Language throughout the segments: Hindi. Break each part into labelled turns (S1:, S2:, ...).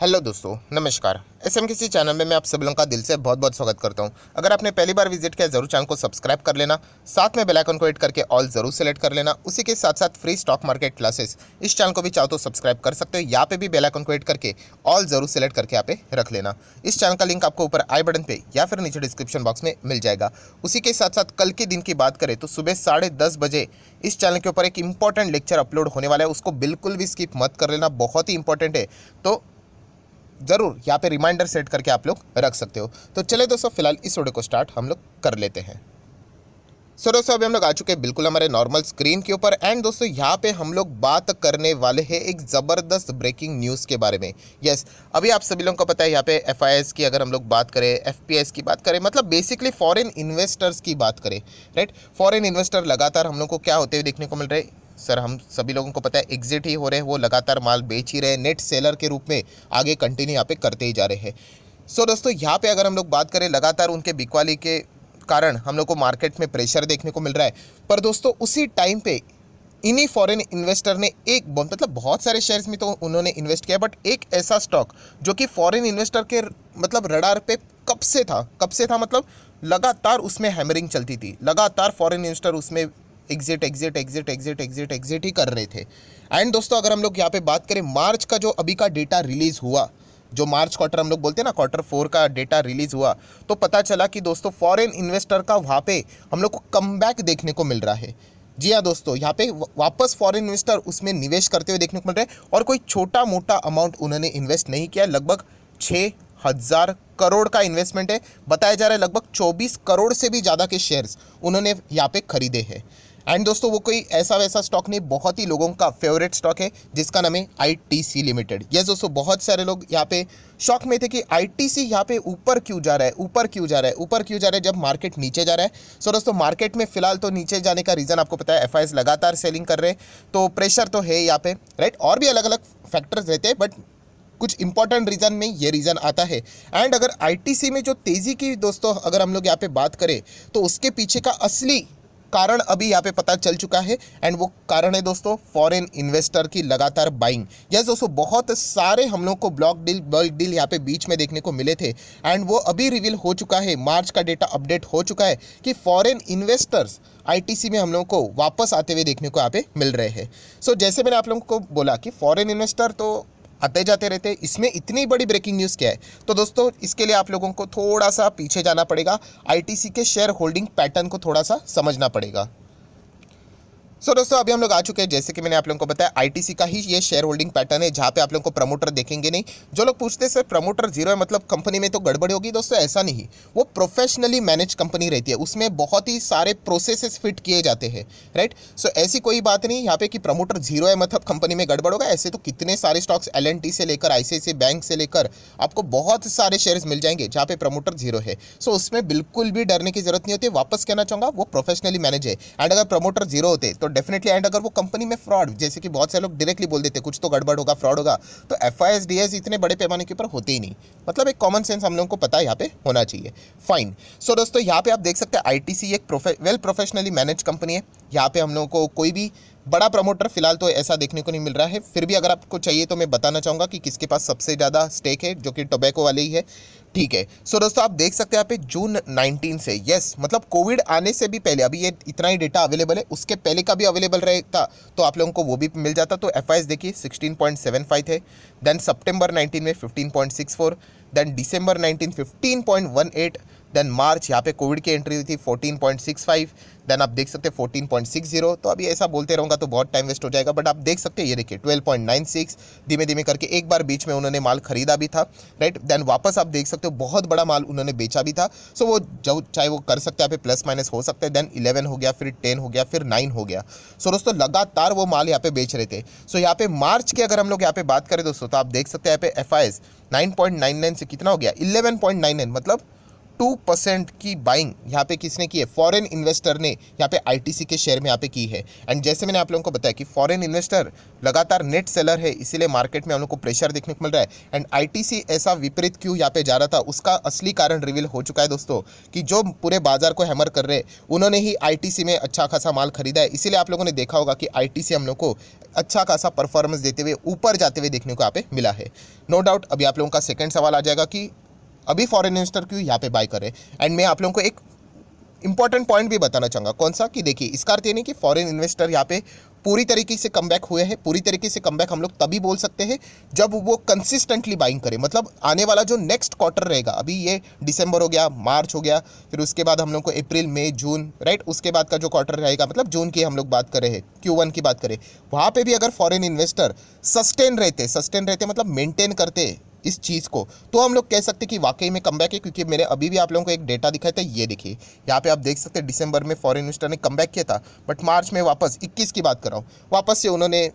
S1: हेलो दोस्तों नमस्कार एस एम किसी चैनल में मैं आप सब लोगों का दिल से बहुत बहुत स्वागत करता हूं अगर आपने पहली बार विजिट किया जरूर चैनल को सब्सक्राइब कर लेना साथ में बेल आइकन को हिट करके ऑल जरूर सेलेक्ट कर लेना उसी के साथ साथ फ्री स्टॉक मार्केट क्लासेस इस चैनल को भी चाहो तो सब्सक्राइब कर सकते हो यहाँ पे भी बेलाइकन को हिट करके ऑल जरूर सेलेक्ट करके यहाँ पे रख लेना इस चैनल का लिंक आपको ऊपर आई बटन पर या फिर नीचे डिस्क्रिप्शन बॉक्स में मिल जाएगा उसी के साथ साथ कल के दिन की बात करें तो सुबह साढ़े बजे इस चैनल के ऊपर एक इंपॉर्टेंट लेक्चर अपलोड होने वाला है उसको बिल्कुल भी स्किप मत कर लेना बहुत ही इंपॉर्टेंट है तो ज़रूर यहाँ पे रिमाइंडर सेट करके आप लोग रख सकते हो तो चले दोस्तों फिलहाल इस वीडियो को स्टार्ट हम लोग कर लेते हैं सो दोस्तों अभी हम लोग आ चुके हैं बिल्कुल हमारे नॉर्मल स्क्रीन के ऊपर एंड दोस्तों यहाँ पे हम लोग बात करने वाले हैं एक ज़बरदस्त ब्रेकिंग न्यूज़ के बारे में यस yes, अभी आप सभी लोगों को पता है यहाँ पे एफ की अगर हम लोग बात करें एफ की बात करें मतलब बेसिकली फॉरेन इन्वेस्टर्स की बात करें राइट फॉरन इन्वेस्टर लगातार हम लोग को क्या होते हुए देखने को मिल रहे सर हम सभी लोगों को पता है एग्जिट ही हो रहे हैं वो लगातार माल बेच ही रहे हैं नेट सेलर के रूप में आगे कंटिन्यू यहाँ पे करते ही जा रहे हैं सो so, दोस्तों यहाँ पे अगर हम लोग बात करें लगातार उनके बिकवाली के कारण हम लोग को मार्केट में प्रेशर देखने को मिल रहा है पर दोस्तों उसी टाइम पर इन्हीं फॉरेन इन्वेस्टर ने एक मतलब बहुत सारे शेयर्स में तो उन्होंने इन्वेस्ट किया बट एक ऐसा स्टॉक जो कि फॉरेन इन्वेस्टर के मतलब रडार पे कब से था कब से था मतलब लगातार उसमें हैमरिंग चलती थी लगातार फॉरेन इन्वेस्टर उसमें exit exit exit exit exit exit ही कर रहे थे एंड दोस्तों अगर हम लोग यहाँ पे बात करें मार्च का जो अभी का डेटा रिलीज़ हुआ जो मार्च क्वार्टर हम लोग बोलते हैं ना क्वार्टर फोर का डेटा रिलीज़ हुआ तो पता चला कि दोस्तों फॉरेन इन्वेस्टर का वहाँ पे हम लोग को कम देखने को मिल रहा है जी हाँ दोस्तों यहाँ पे वापस फॉरेन इन्वेस्टर उसमें निवेश करते हुए देखने को मिल रहा है और कोई छोटा मोटा अमाउंट उन्होंने इन्वेस्ट नहीं किया लगभग छः हज़ार करोड़ का इन्वेस्टमेंट है बताया जा रहा है लगभग 24 करोड़ से भी ज़्यादा के शेयर्स उन्होंने यहाँ पे खरीदे हैं एंड दोस्तों वो कोई ऐसा वैसा स्टॉक नहीं बहुत ही लोगों का फेवरेट स्टॉक है जिसका नाम है आईटीसी लिमिटेड यस दोस्तों बहुत सारे लोग यहाँ पे शॉक में थे कि आईटीसी यहाँ पे ऊपर क्यों जा रहा है ऊपर क्यों जा रहा है ऊपर क्यों जा रहा है जब मार्केट नीचे जा रहा है सो दोस्तों मार्केट में फिलहाल तो नीचे जाने का रीज़न आपको पता है एफ लगातार सेलिंग कर रहे हैं तो प्रेशर तो है यहाँ पे राइट और भी अलग अलग फैक्टर्स रहते हैं बट कुछ इंपॉर्टेंट रीज़न में ये रीज़न आता है एंड अगर आईटीसी में जो तेज़ी की दोस्तों अगर हम लोग यहाँ पे बात करें तो उसके पीछे का असली कारण अभी यहाँ पे पता चल चुका है एंड वो कारण है दोस्तों फॉरेन इन्वेस्टर की लगातार बाइंग यस दोस्तों बहुत सारे हम लोग को ब्लॉक डील बल्क डील यहाँ पे बीच में देखने को मिले थे एंड वो अभी रिवील हो चुका है मार्च का डेटा अपडेट हो चुका है कि फॉरेन इन्वेस्टर्स आईटीसी में हम लोगों को वापस आते हुए देखने को यहाँ पे मिल रहे हैं सो so, जैसे मैंने आप लोगों को बोला कि फॉरेन इन्वेस्टर तो आते जाते रहते हैं इसमें इतनी बड़ी ब्रेकिंग न्यूज़ क्या है तो दोस्तों इसके लिए आप लोगों को थोड़ा सा पीछे जाना पड़ेगा आईटीसी के शेयर होल्डिंग पैटर्न को थोड़ा सा समझना पड़ेगा सो so, दोस्तों अभी हम लोग आ चुके हैं जैसे कि मैंने आप लोगों को बताया आईटीसी का ही ये शेयर होल्डिंग पैटर्न है जहाँ पे आप लोगों को प्रमोटर देखेंगे नहीं जो लोग पूछते हैं सर प्रमोटर जीरो है मतलब कंपनी में तो गड़बड़ी होगी दोस्तों ऐसा नहीं वो प्रोफेशनली मैनेज कंपनी रहती है उसमें बहुत ही सारे प्रोसेसेस फिट किए जाते हैं राइट सो ऐसी कोई बात नहीं यहाँ पे कि प्रमोटर जीरो है मतलब कंपनी में गड़बड़ होगा ऐसे तो कितने सारे स्टॉक्स एल से लेकर आई बैंक से लेकर आपको बहुत सारे शेयर मिल जाएंगे जहाँ पे प्रमोटर जीरो है सो उसमें बिल्कुल भी डरने की जरूरत नहीं होती वापस कहना चाहूँगा वो प्रोफेशनली मैनेज है एंड अगर प्रमोटर जीरो होते तो डेफिनेटली तो एंड अगर वो कंपनी में फ्रॉड जैसे कि बहुत से लोग डायरेक्टली बोल देते कुछ तो गड़बड़ होगा फ्रॉड होगा तो एफ आई इतने बड़े पैमाने के ऊपर होते ही नहीं मतलब एक कॉमन सेंस हम लोगों को पता यहाँ पे होना चाहिए फाइन सो दोस्तों यहाँ पे आप देख सकते हैं आई एक वेल प्रोफेशनली मैनेज कंपनी है यहाँ पे हम लोगों को कोई भी बड़ा प्रमोटर फिलहाल तो ऐसा देखने को नहीं मिल रहा है फिर भी अगर आपको चाहिए तो मैं बताना चाहूँगा कि किसके पास सबसे ज़्यादा स्टेक है जो कि टोबैको वाले ही है ठीक है सो so, दोस्तों आप देख सकते हैं यहाँ पे जून 19 से यस मतलब कोविड आने से भी पहले अभी ये इतना ही डेटा अवेलेबल है उसके पहले का भी अवेलेबल रहता तो आप लोगों को वो भी मिल जाता तो एफ देखिए सिक्सटीन थे देन सेप्टेम्बर नाइनटीन में four then point one eight then March यहाँ पे कोविड की एंट्री हुई थी 14.65 देन आप देख सकते हैं 14.60 तो अभी ऐसा बोलते रहूँगा तो बहुत टाइम वेस्ट हो जाएगा बट आप देख सकते हैं ये देखिए 12.96 धीमे धीमे करके एक बार बीच में उन्होंने माल खरीदा भी था राइट देन वापस आप देख सकते हो बहुत बड़ा माल उन्होंने बेचा भी था सो वो जो चाहे वो कर सकते हैं यहाँ पे प्लस माइनस हो सकते हैं देन इलेवन हो गया फिर टेन हो गया फिर नाइन हो गया सो दोस्तों लगातार वो माल यहाँ पे बेच रहे थे सो यहाँ पे मार्च की अगर हम लोग यहाँ पे बात करें दोस्तों तो आप देख सकते हैं यहाँ पे एफ आई से कितना हो गया इलेवन मतलब टू परसेंट की बाइंग यहाँ पे किसने की है फॉरेन इन्वेस्टर ने यहाँ पे आईटीसी के शेयर में यहाँ पे की है एंड जैसे मैंने आप लोगों को बताया कि फॉरेन इन्वेस्टर लगातार नेट सेलर है इसीलिए मार्केट में हम लोग को प्रेशर देखने को मिल रहा है एंड आईटीसी ऐसा विपरीत क्यों यहाँ पे जा रहा था उसका असली कारण रिवील हो चुका है दोस्तों कि जो पूरे बाजार को हैमर कर रहे उन्होंने ही आई में अच्छा खासा माल खरीदा है इसीलिए आप लोगों ने देखा होगा कि आई हम लोग को अच्छा खासा परफॉर्मेंस देते हुए ऊपर जाते हुए देखने को यहाँ पे मिला है नो डाउट अभी आप लोगों का सेकेंड सवाल आ जाएगा कि अभी फॉरेन इन्वेस्टर क्यों यहाँ पे बाय करे एंड मैं आप लोगों को एक इंपॉर्टेंट पॉइंट भी बताना चाहूँगा कौन सा कि देखिए इसका अर्थ ये नहीं कि फॉरेन इन्वेस्टर यहाँ पे पूरी तरीके से कम बैक हुए हैं पूरी तरीके से कम बैक हम लोग तभी बोल सकते हैं जब वो कंसिस्टेंटली बाइंग करें मतलब आने वाला जो नेक्स्ट क्वार्टर रहेगा अभी ये दिसंबर हो गया मार्च हो गया फिर उसके बाद हम लोग को अप्रैल मई जून राइट उसके बाद का जो क्वार्टर रहेगा मतलब जून की हम लोग बात करें हैं क्यू वन की बात करें वहाँ पर भी अगर फॉरन इन्वेस्टर सस्टेन रहते सस्टेन रहते मतलब मेनटेन करते इस चीज़ को तो हम लोग कह सकते हैं कि वाकई में कम है क्योंकि मैंने अभी भी आप लोगों को एक डेटा दिखाया था ये देखिए यहाँ पे आप देख सकते हैं दिसंबर में फॉरेन मिनिस्टर ने कम किया था बट मार्च में वापस इक्कीस की बात कर रहा हूँ वापस से उन्होंने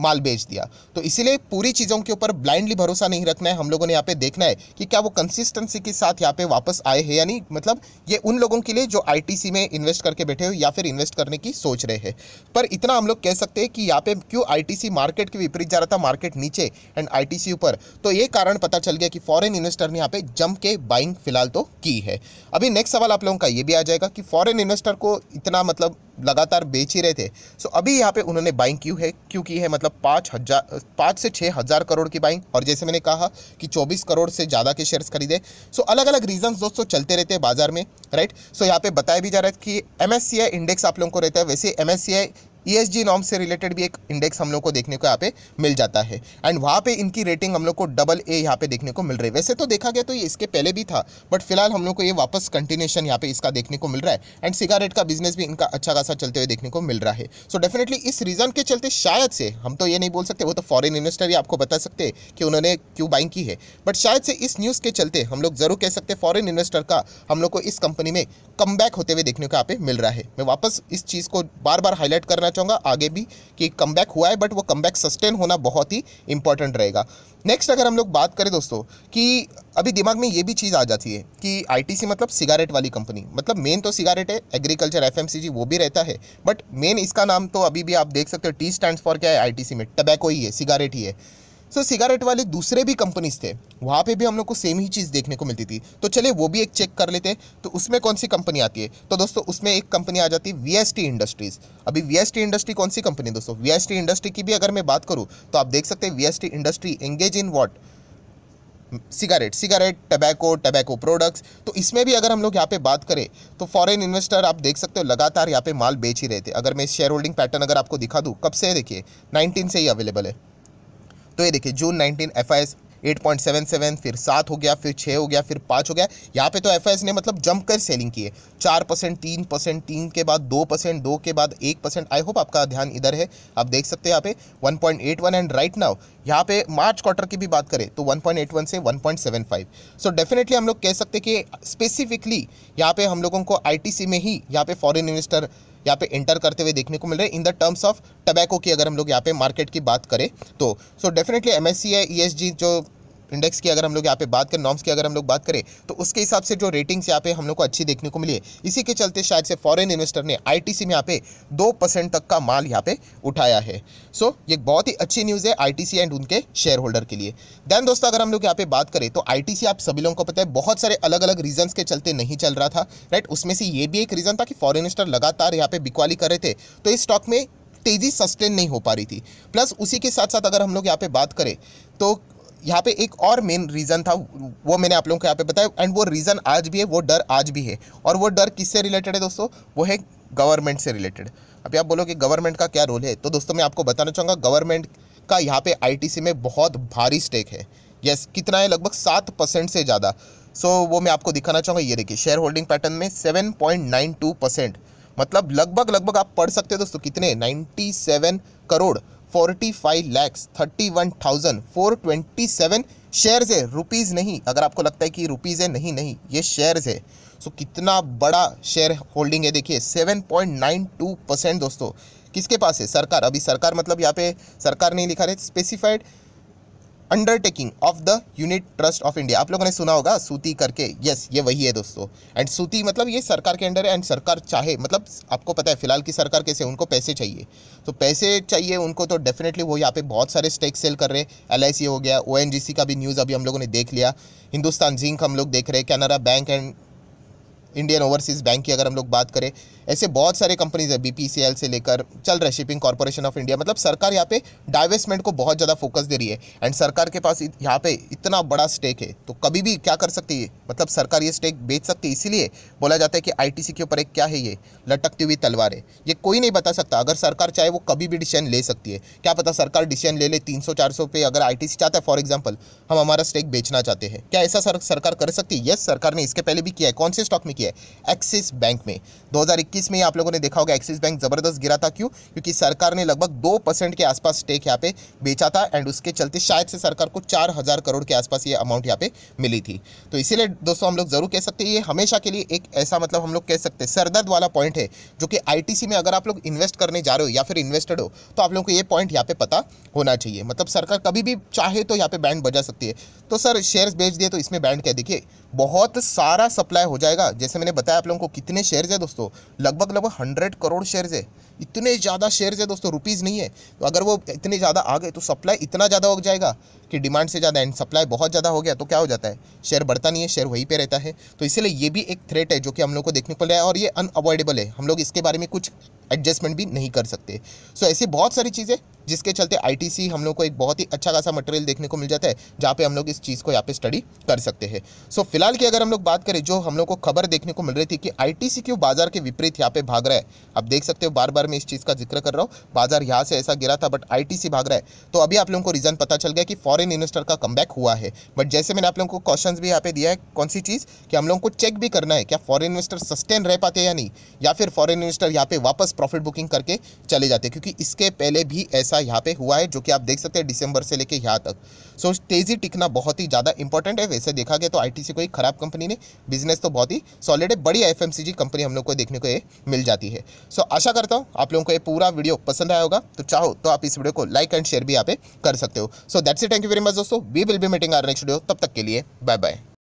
S1: माल बेच दिया तो इसीलिए पूरी चीज़ों के ऊपर ब्लाइंडली भरोसा नहीं रखना है हम लोगों ने यहाँ पे देखना है कि क्या वो कंसिस्टेंसी के साथ यहाँ पे वापस आए हैं यानी मतलब ये उन लोगों के लिए जो आई में इन्वेस्ट करके बैठे हो या फिर इन्वेस्ट करने की सोच रहे हैं पर इतना हम लोग कह सकते हैं कि यहाँ पे क्यों आई मार्केट के विपरीत जा रहा था मार्केट नीचे एंड आई ऊपर तो ये कारण पता चल गया कि फॉरन इन्वेस्टर ने यहाँ पे जम के बाइंग फिलहाल तो की है अभी नेक्स्ट सवाल आप लोगों का ये भी आ जाएगा कि फॉरन इन्वेस्टर को इतना मतलब लगातार बेच ही रहे थे सो अभी यहाँ पे उन्होंने बाइंग क्यों है क्यों की है मतलब पाँच हज़ार पाँच से छः हज़ार करोड़ की बाइंग और जैसे मैंने कहा कि चौबीस करोड़ से ज़्यादा के शेयर्स खरीदे सो अलग अलग रीजंस दोस्तों चलते रहते हैं बाजार में राइट सो यहाँ पे बताया भी जा रहा है कि एम इंडेक्स आप लोगों को रहता है वैसे एम ई e नॉर्म से रिलेटेड भी एक इंडेक्स हम लोग को देखने को यहाँ पे मिल जाता है एंड वहाँ पे इनकी रेटिंग हम लोग को डबल ए यहाँ पे देखने को मिल रही है वैसे तो देखा गया तो ये इसके पहले भी था बट फिलहाल हम लोग को ये वापस कंटिन्यूशन यहाँ पे इसका देखने को मिल रहा है एंड सिगारेट का बिजनेस भी इनका अच्छा खासा चलते हुए देखने को मिल रहा है सो so डेफिनेटली इस रीज़न के चलते शायद से हम तो ये नहीं बोल सकते वो तो फॉरन इन्वेस्टर ही आपको बता सकते कि उन्होंने क्यों बाइंग की है बट शायद से इस न्यूज़ के चलते हम लोग ज़रूर कह सकते हैं फॉरन इन्वेस्टर का हम लोग को इस कंपनी में कम होते हुए देखने को यहाँ पे मिल रहा है मैं वापस इस चीज़ को बार बार हाईलाइट करना चाहूँगा आगे भी कि कम हुआ है बट वो कम सस्टेन होना बहुत ही इंपॉर्टेंट रहेगा नेक्स्ट अगर हम लोग बात करें दोस्तों कि अभी दिमाग में ये भी चीज़ आ जाती है कि आईटीसी मतलब सिगारेट वाली कंपनी मतलब मेन तो सिगारेट है एग्रीकल्चर एफएमसीजी वो भी रहता है बट मेन इसका नाम तो अभी भी आप देख सकते हो टी स्टैंड फॉर क्या है आईटीसी में टबैको ही है सिगारेट ही है सो सिगारेट वाले दूसरे भी कंपनीज थे वहाँ पे भी हम लोग को सेम ही चीज़ देखने को मिलती थी तो चले वो भी एक चेक कर लेते हैं तो उसमें कौन सी कंपनी आती है तो दोस्तों उसमें एक कंपनी आ जाती है वी इंडस्ट्रीज़ अभी वी इंडस्ट्री कौन सी कंपनी दोस्तों वी इंडस्ट्री की भी अगर मैं बात करूँ तो आप देख सकते हैं V industry engage in what cigarette cigarette tobacco tobacco products तो इसमें भी अगर हम लोग यहाँ पे बात करें तो फॉरेन इन्वेस्टर आप देख सकते हो लगातार यहाँ पे माल बेच ही रहे थे अगर मैं शेयर होल्डिंग पैटर्न अगर आपको दिखा दूँ कब से देखिए 19 से ही अवेलेबल है तो ये देखिए June nineteen F I S eight point seven seven फिर सात हो गया फिर छः हो गया फिर पाँच हो गया यहाँ पे तो एफ ने मतलब जंप कर सेलिंग की है चार परसेंट तीन परसेंट तीन के बाद दो परसेंट दो के बाद एक परसेंट आई होप आपका ध्यान इधर है आप देख सकते हैं यहाँ पे one point eight one and right now यहाँ पे मार्च क्वार्टर की भी बात करें तो वन पॉइंट एट वन से one point seven five so definitely हम लोग कह सकते कि स्पेसिफिकली यहाँ पे हम लोगों को आई टी सी में ही यहाँ पे फॉरन इन्वेस्टर यहाँ पे एंटर करते हुए देखने को मिल रहे हैं in the terms of tobacco की अगर हम लोग यहाँ पे मार्केट की बात करें तो सो डेफिनेटली एम एस जो इंडेक्स की अगर हम लोग यहाँ पे बात करें नॉर्म्स की अगर हम लोग बात करें तो उसके हिसाब से जो रेटिंग्स यहाँ पे हम लोग को अच्छी देखने को मिली है इसी के चलते शायद से फॉरेन इन्वेस्टर ने आई में यहाँ पे दो परसेंट तक का माल यहाँ पे उठाया है सो so, ये बहुत ही अच्छी न्यूज़ है आई एंड उनके शेयर होल्डर के लिए दैन दोस्तों अगर हम लोग यहाँ पे बात करें तो आई आप सभी लोगों को पता है बहुत सारे अलग अलग रीजन के चलते नहीं चल रहा था राइट उसमें से ये भी एक रीज़न था कि फॉरन इन्वेस्टर लगातार यहाँ पे बिकवाली कर रहे थे तो इस स्टॉक में तेज़ी सस्टेन नहीं हो पा रही थी प्लस उसी के साथ साथ अगर हम लोग यहाँ पे बात करें तो यहाँ पे एक और मेन रीज़न था वो मैंने आप लोगों को यहाँ पे बताया एंड वो रीज़न आज भी है वो डर आज भी है और वो डर किससे रिलेटेड है दोस्तों वो है गवर्नमेंट से रिलेटेड अभी आप बोलोगे गवर्नमेंट का क्या रोल है तो दोस्तों मैं आपको बताना चाहूँगा गवर्नमेंट का यहाँ पे आईटीसी में बहुत भारी स्टेक है यस yes, कितना है लगभग सात परसेंट से ज़्यादा सो so, वो मैं आपको दिखाना चाहूँगा ये देखिए शेयर होल्डिंग पैटर्न में seven point nine two percent मतलब लगभग लगभग आप पढ़ सकते हो दोस्तों कितने ninety seven crore forty five lakhs thirty one thousand four twenty seven shares है रुपीज़ नहीं अगर आपको लगता है कि रुपीज़ है नहीं नहीं ये शेयर्स है सो so, कितना बड़ा शेयर होल्डिंग है देखिए seven point nine two percent दोस्तों किसके पास है सरकार अभी सरकार मतलब यहाँ पे सरकार नहीं लिखा रहे specified undertaking of the unit trust of India आप लोगों ने सुना होगा सूती करके यस ये वही है दोस्तों एंड सूती मतलब ये सरकार के अंडर है एंड सरकार चाहे मतलब आपको पता है फिलहाल की सरकार कैसे उनको पैसे चाहिए तो पैसे चाहिए उनको तो डेफिनेटली वो यहाँ पे बहुत सारे स्टेक सेल कर रहे हैं एल हो गया ओ का भी न्यूज़ अभी हम लोगों ने देख लिया हिंदुस्तान जिंक हम लोग देख रहे हैं Canara bank and Indian overseas bank की अगर हम लोग बात करें ऐसे बहुत सारे कंपनीज है बी से लेकर चल रहे शिपिंग कॉरपोरेशन ऑफ इंडिया मतलब सरकार यहाँ पे डाइवेस्टमेंट को बहुत ज़्यादा फोकस दे रही है एंड सरकार के पास यहाँ पे इतना बड़ा स्टेक है तो कभी भी क्या कर सकती है मतलब सरकार ये स्टेक बेच सकती है इसीलिए बोला जाता है कि आई के ऊपर एक क्या है ये लटकती हुई तलवार है ये कोई नहीं बता सकता अगर सरकार चाहे वो कभी भी डिसीजन ले सकती है क्या पता सरकार डिसीजन ले ले तीन सौ चार सौ पे अगर आई चाहता है फॉर एग्जाम्पल हम हमारा स्टेक बेचना चाहते हैं क्या ऐसा सर, सरकार कर सकती है यस सरकार ने इसके पहले भी किया है कौन से स्टॉक में किया है एक्सिस बैंक में दो में आप लोगों ने देखा होगा एक्सिस बैंक ज़बरदस्त गिरा था क्यों क्योंकि सरकार ने लगभग दो परसेंट के आसपास स्टेक यहाँ पे बेचा था एंड उसके चलते शायद से सरकार को चार हज़ार करोड़ के आसपास ये अमाउंट यहाँ पे मिली थी तो इसीलिए दोस्तों हम लोग ज़रूर कह सकते हैं ये हमेशा के लिए एक ऐसा मतलब हम लोग कह सकते हैं सरदर्द वाला पॉइंट है जो कि आई में अगर अगर आप लोग इन्वेस्ट करने जा रहे हो या फिर इन्वेस्टेड हो तो आप लोगों को ये पॉइंट यहाँ पे पता होना चाहिए मतलब सरकार कभी भी चाहे तो यहाँ पे बैंड बजा सकती है तो सर शेयर्स बेच दिए तो इसमें बैंड क्या देखिए बहुत सारा सप्लाई हो जाएगा जैसे मैंने बताया आप लोगों को कितने शेयर्स है दोस्तों लगभग लगभग हंड्रेड करोड़ शेयर्स है इतने ज़्यादा शेयर्स है दोस्तों रुपीज़ नहीं है तो अगर वो इतने ज़्यादा आ गए तो सप्लाई इतना ज़्यादा हो जाएगा कि डिमांड से ज़्यादा एंड सप्लाई बहुत ज़्यादा हो गया तो क्या हो जाता है शेयर बढ़ता नहीं है शेयर वहीं पर रहता है तो इसलिए ये भी एक थ्रेट है जो कि हम लोग को देखने को है और ये अनअवॉइडेबल है हम लोग इसके बारे में कुछ एडजस्टमेंट भी नहीं कर सकते सो ऐसी बहुत सारी चीज़ें जिसके चलते आई हम लोग को एक बहुत ही अच्छा खासा मटेरियल देखने को मिल जाता है जहाँ पे हम लोग इस चीज़ को यहाँ पे स्टडी कर सकते हैं सो फिलहाल की अगर हम लोग बात करें जो हम लोग को खबर देखने को मिल रही थी कि आई क्यों बाजार के विपरीत यहाँ पे भाग रहा है आप देख सकते हो बार बार मैं इस चीज़ का जिक्र कर रहा हूँ बाजार यहाँ से ऐसा गिरा था बट आई भाग रहा है तो अभी आप लोगों को रीज़न पता चल गया कि फॉरन इन्वेस्टर का कम हुआ है बट जैसे मैंने आप लोगों को क्वेश्चन भी यहाँ पे दिया है कौन सी चीज़ कि हम लोगों को चेक भी करना है क्या फॉरन इन्वेस्टर सस्टेन रह पाते हैं या नहीं या फिर फॉरन इन्वेस्टर यहाँ पे वापस प्रॉफिट बुकिंग करके चले जाते क्योंकि इसके पहले भी ऐसा ऐसा यहाँ पे हुआ है जो कि आप देख सकते हैं दिसंबर से लेके यहाँ तक सो so, तेज़ी टिकना बहुत ही ज़्यादा इंपॉर्टेंट है वैसे देखा गया तो आईटीसी कोई ख़राब कंपनी नहीं बिजनेस तो बहुत ही सॉलिड है बड़ी एफएमसीजी कंपनी हम लोग को देखने को ये मिल जाती है सो so, आशा करता हूँ आप लोगों को ये पूरा वीडियो पसंद आया होगा तो चाहो तो आप इस वीडियो को लाइक एंड शेयर भी यहाँ पे कर सकते हो so that's a thank you very much दोस्तों we will be meeting our next video तब तक के लिए बाय बाय